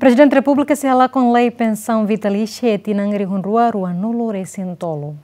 Presidente da República selará com lei pensão vitalícia e tinangri runrua rua nulo recintolo.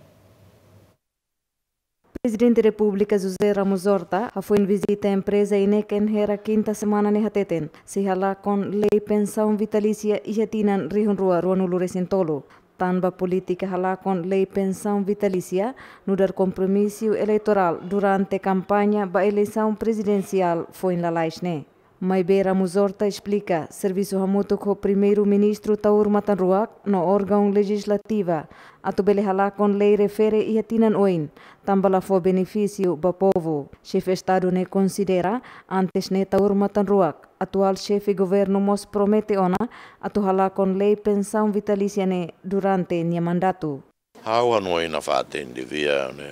Presidente da José Ramos Horta foi visita à empresa INEC em Hera quinta semana ne hateten. Se hala com lei pensão vitalícia e jatinan rihunrua rua nulo recintolo. Tanba política hala com lei pensão vitalícia no dar compromisso eleitoral durante a campanha da eleição presidencial foi em Lalaisne. Maibeira Muzorta explica serviço ramuto com o primeiro-ministro Taur Matanruak no órgão legislativa. A halá com lei refere e atinan oin. Tambala for benefício ba povo. Chefe Estado ne considera antes ne Taur Matanruak. Atual chefe governo mos promete ona atu halá com lei pensão vitalícia ne durante nia mandato. Hawa noi na fate indivia ne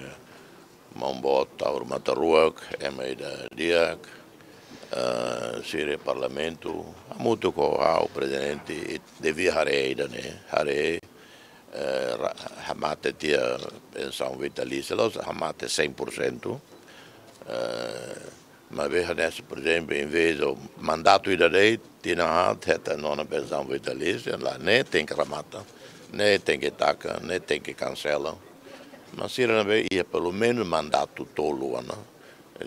mambot Taur Matanruak, emeida diak. Uh, il Parlamento ha molto con il Presidente di via Hareida, né? Hareida eh, Hamate tinha pensão vitalícia, nós Hamate 100%, eh, mas veja nesse por exemplo, em vez do mandato e da lei, tinha a nona pensão vitalícia, lá nem tem que ramata, nem tem que taca, nem tem que cancela, mas se ele ia pelo menos mandato tolo, ano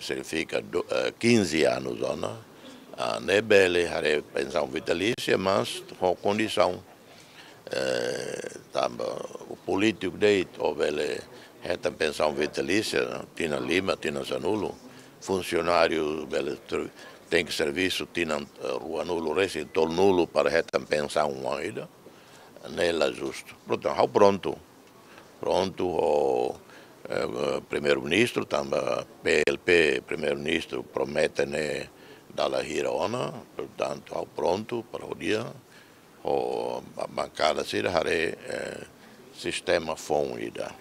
significa 15 anos, não a ah, né, é haré pensão vitalícia, mas com condição. É, tá, o político dele, ele reta é pensão vitalícia, né? Tina Lima, Tina Zanulo, funcionário ele, tem que serviço, Tina Rua eh, Nulo, recitou Nulo para reta é pensão ainda, nela justo. Portanto, pronto, pronto, o eh, primeiro-ministro, o PLP, primeiro-ministro, promete, né, da la Girona, portanto, ao pronto para o dia, ou a bancada se daré eh, sistema fónida.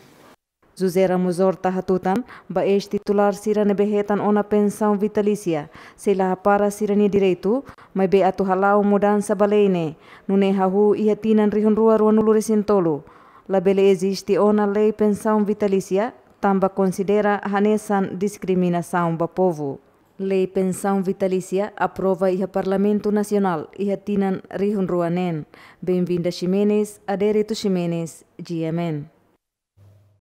José Ramos Horta Hatutan, ba ex-titular sirane behetan ona pensão vitalícia, se la para sirane direito, mas be atu halau mudança baleine, nune hahu ihatinan rihun rua rua nulu resintolu. Labele existe ona lei pensão vitalícia, tamba considera hanesan discriminação ba povo. Lei Pensão Vitalícia aprova e Parlamento Nacional e atinan ruanen Bem-vinda Ximenes, Aderito Ximenes, GMN.